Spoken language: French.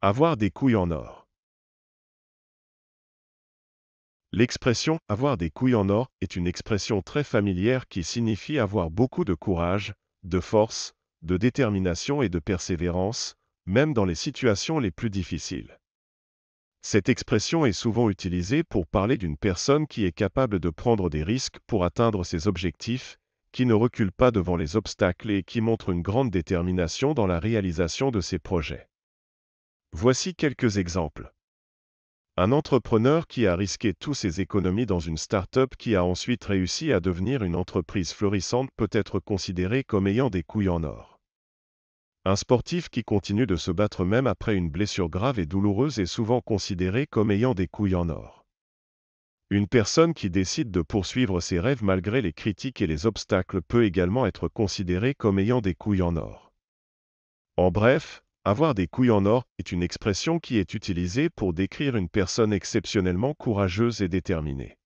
Avoir des couilles en or. L'expression avoir des couilles en or est une expression très familière qui signifie avoir beaucoup de courage, de force, de détermination et de persévérance, même dans les situations les plus difficiles. Cette expression est souvent utilisée pour parler d'une personne qui est capable de prendre des risques pour atteindre ses objectifs, qui ne recule pas devant les obstacles et qui montre une grande détermination dans la réalisation de ses projets. Voici quelques exemples. Un entrepreneur qui a risqué tous ses économies dans une start-up qui a ensuite réussi à devenir une entreprise florissante peut être considéré comme ayant des couilles en or. Un sportif qui continue de se battre même après une blessure grave et douloureuse est souvent considéré comme ayant des couilles en or. Une personne qui décide de poursuivre ses rêves malgré les critiques et les obstacles peut également être considérée comme ayant des couilles en or. En bref, avoir des couilles en or est une expression qui est utilisée pour décrire une personne exceptionnellement courageuse et déterminée.